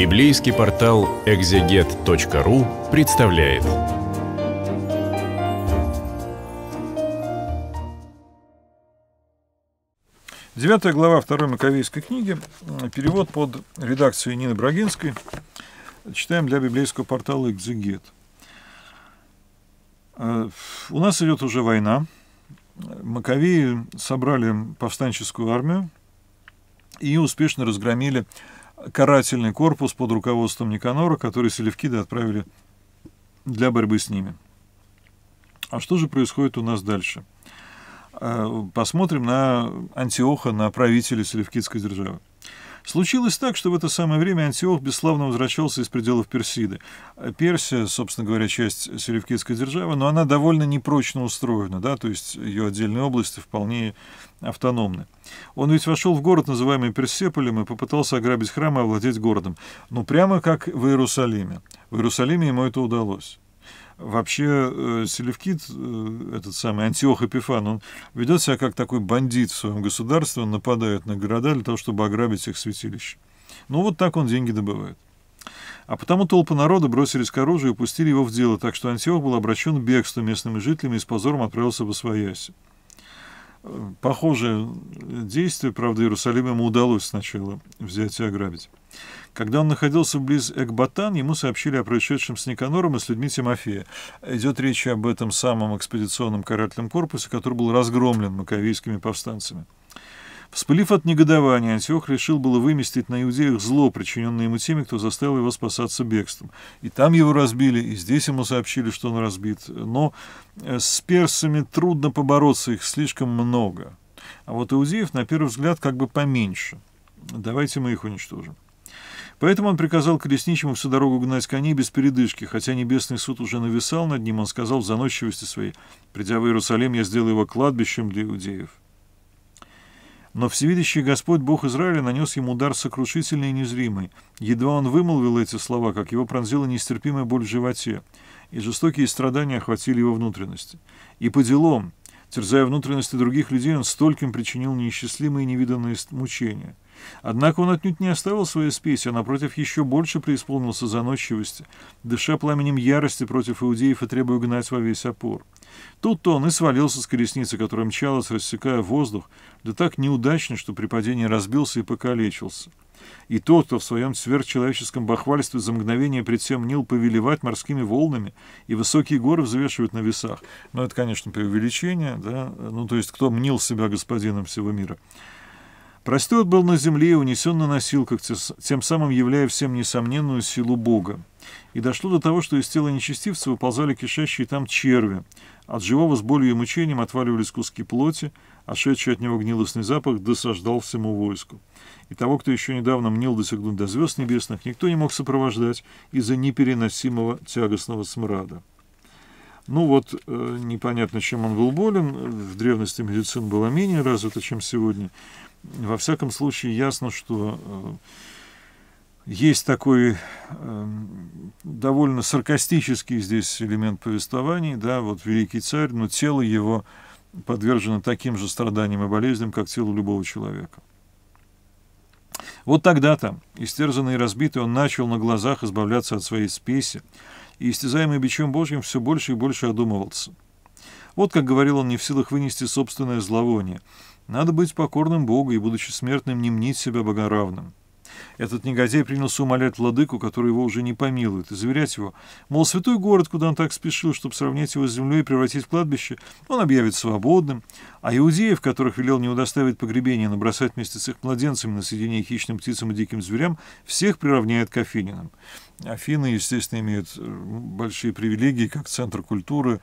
Библейский портал экзегет.ру представляет. Девятая глава второй Маковейской книги. Перевод под редакцией Нины Брагинской. Читаем для библейского портала «Экзегет». Э, у нас идет уже война. Маковеи собрали повстанческую армию, и успешно разгромили карательный корпус под руководством Никанора, который селевкиды отправили для борьбы с ними. А что же происходит у нас дальше? Э, посмотрим на Антиоха, на правителя селевкидской державы. Случилось так, что в это самое время Антиох бесславно возвращался из пределов Персиды. Персия, собственно говоря, часть Селевкидской державы, но она довольно непрочно устроена, да, то есть ее отдельные области вполне автономны. Он ведь вошел в город, называемый Персеполем, и попытался ограбить храм и овладеть городом. Ну, прямо как в Иерусалиме. В Иерусалиме ему это удалось. Вообще э, Селевкид, э, этот самый Антиох Эпифан, он ведет себя как такой бандит в своем государстве, он нападает на города для того, чтобы ограбить их святилище. Ну вот так он деньги добывает. А потому толпы народа бросились к оружию и пустили его в дело, так что Антиох был обращен в бегство местными жителями и с позором отправился в Освояси. Э, похожее действие, правда, Иерусалим ему удалось сначала взять и ограбить. Когда он находился близ Экбатан, ему сообщили о происшедшем с Никанором и с людьми Тимофея. Идет речь об этом самом экспедиционном карательном корпусе, который был разгромлен маковейскими повстанцами. Вспылив от негодования, Антиох решил было выместить на иудеях зло, причиненное ему теми, кто заставил его спасаться бегством. И там его разбили, и здесь ему сообщили, что он разбит. Но э, с персами трудно побороться, их слишком много. А вот иудеев, на первый взгляд, как бы поменьше. Давайте мы их уничтожим. Поэтому он приказал колесничему всю дорогу гнать коней без передышки, хотя небесный суд уже нависал над ним, он сказал в заносчивости своей, «Придя в Иерусалим, я сделаю его кладбищем для иудеев». Но всевидящий Господь, Бог Израиля, нанес ему удар сокрушительный и незримый. Едва он вымолвил эти слова, как его пронзила нестерпимая боль в животе, и жестокие страдания охватили его внутренности. И по делам, терзая внутренности других людей, он стольким причинил неисчислимые невиданные мучения — Однако он отнюдь не оставил своей спеси, а, напротив, еще больше преисполнился заносчивости, дыша пламенем ярости против иудеев и требуя гнать во весь опор. Тут-то он и свалился с колесницы, которая мчалась, рассекая воздух, да так неудачно, что при падении разбился и покалечился. И тот, кто в своем сверхчеловеческом бахвальстве за мгновение пред всем нил повелевать морскими волнами и высокие горы взвешивать на весах, но ну, это, конечно, преувеличение, да, ну, то есть кто мнил себя господином всего мира, Простой был на земле и унесен на носилках, тем самым являя всем несомненную силу Бога. И дошло до того, что из тела нечестивца выползали кишащие там черви. От живого с болью и мучением отваливались куски плоти, а отшедший от него гнилостный запах досаждал всему войску. И того, кто еще недавно мнил досягнуть до звезд небесных, никто не мог сопровождать из-за непереносимого тягостного смрада. Ну вот, э, непонятно, чем он был болен. В древности медицина была менее развита, чем сегодня. Во всяком случае, ясно, что э, есть такой э, довольно саркастический здесь элемент повествований, да, вот великий царь, но тело его подвержено таким же страданиям и болезням, как тело любого человека. Вот тогда-то, истерзанный и разбитый, он начал на глазах избавляться от своей спеси, и, истязаемый бичом Божьим, все больше и больше одумывался. Вот как говорил он, не в силах вынести собственное зловоние. Надо быть покорным Богу и, будучи смертным, не мнить себя богоравным. Этот негодяй принялся умолять владыку, который его уже не помилует, и заверять его, мол, святой город, куда он так спешил, чтобы сравнять его с землей и превратить в кладбище, он объявит свободным, а иудеев, которых велел не удоставить погребения, набросать вместе с их младенцами на съедение хищным птицам и диким зверям, всех приравняет к Афининам. Афины, естественно, имеют э, большие привилегии, как центр культуры,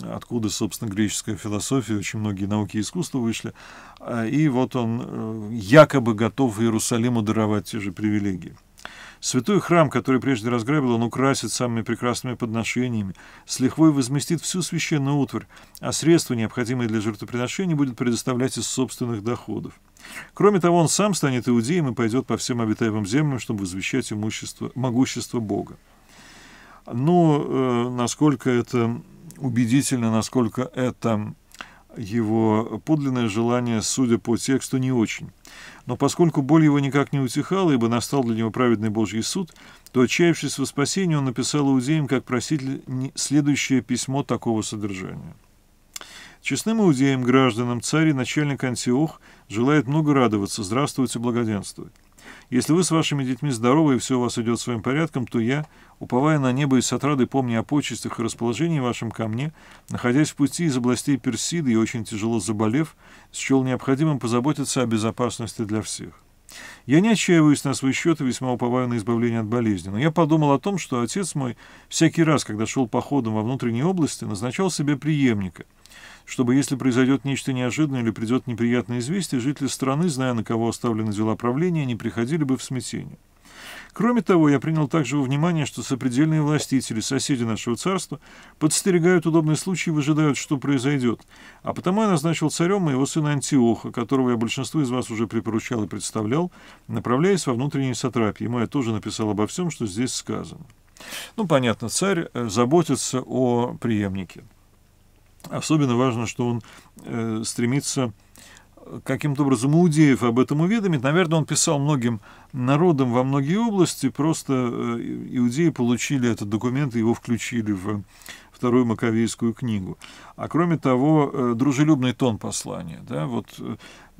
откуда, собственно, греческая философия, очень многие науки и искусства вышли. А, и вот он э, якобы готов Иерусалиму даровать те же привилегии. Святой храм, который прежде разграбил, он украсит самыми прекрасными подношениями, с лихвой возместит всю священную утварь, а средства, необходимые для жертвоприношений, будет предоставлять из собственных доходов. Кроме того, он сам станет иудеем и пойдет по всем обитаемым землям, чтобы возвещать имущество, могущество Бога. Но э, насколько это убедительно, насколько это его подлинное желание, судя по тексту, не очень. Но поскольку боль его никак не утихала, ибо настал для него праведный Божий суд, то, отчаявшись во спасении, он написал иудеям, как проситель, следующее письмо такого содержания. «Честным иудеям, гражданам, царь начальник Антиох желает много радоваться, здравствуйте, благоденствовать. Если вы с вашими детьми здоровы и все у вас идет своим порядком, то я, уповая на небо и с отрадой помня о почестях и расположении вашем ко мне, находясь в пути из областей Персиды и очень тяжело заболев, счел необходимым позаботиться о безопасности для всех. Я не отчаиваюсь на свой счет и весьма уповаю на избавление от болезни, но я подумал о том, что отец мой всякий раз, когда шел походом во внутренней области, назначал себе преемника — чтобы, если произойдет нечто неожиданное или придет неприятное известие, жители страны, зная, на кого оставлены дела правления, не приходили бы в смятение. Кроме того, я принял также во внимание, что сопредельные властители, соседи нашего царства, подстерегают удобный случай и выжидают, что произойдет. А потому я назначил царем моего сына Антиоха, которого я большинству из вас уже припоручал и представлял, направляясь во внутренние сатрапии. Ему я тоже написал обо всем, что здесь сказано. Ну, понятно, царь э, заботится о преемнике. Особенно важно, что он э, стремится каким-то образом Иудеев об этом уведомить. Наверное, он писал многим народам во многие области, просто э, иудеи получили этот документ и его включили в вторую Маковейскую книгу. А кроме того, э, дружелюбный тон послания. Да? Вот э,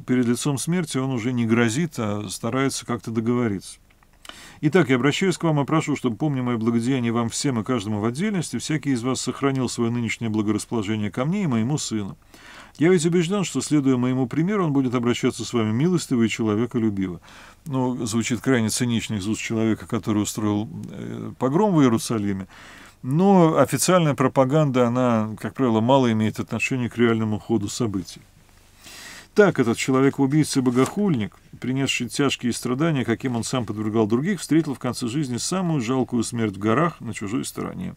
перед лицом смерти он уже не грозит, а старается как-то договориться. Итак, я обращаюсь к вам и прошу, чтобы, помня мое благодеяние вам всем и каждому в отдельности, всякий из вас сохранил свое нынешнее благорасположение ко мне и моему сыну. Я ведь убежден, что, следуя моему примеру, он будет обращаться с вами милостиво и человеколюбиво. Ну, звучит крайне цинично из уст человека, который устроил э, погром в Иерусалиме. Но официальная пропаганда, она, как правило, мало имеет отношения к реальному ходу событий. Так этот человек-убийца-богохульник, принесший тяжкие страдания, каким он сам подвергал других, встретил в конце жизни самую жалкую смерть в горах на чужой стороне.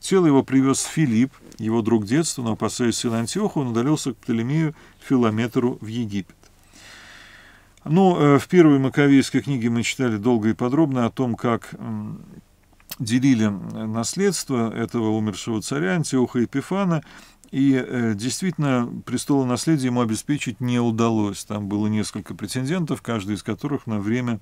Тело его привез Филипп, его друг детства, но, опасаясь сына Антиоха, он удалился к Птолемею Филометру в Египет. Но ну, э, в первой Маковейской книге мы читали долго и подробно о том, как делили э, наследство этого умершего царя Антиоха Епифана, и э, действительно престола наследия ему обеспечить не удалось. Там было несколько претендентов, каждый из которых на время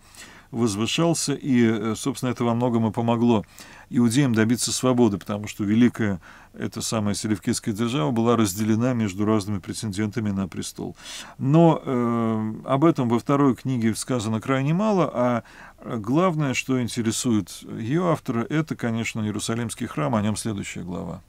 возвышался, и, э, собственно, это во многом и помогло иудеям добиться свободы, потому что великая эта самая селевкидская держава была разделена между разными претендентами на престол. Но э, об этом во второй книге сказано крайне мало, а Главное, что интересует ее автора, это, конечно, Иерусалимский храм, о нем следующая глава.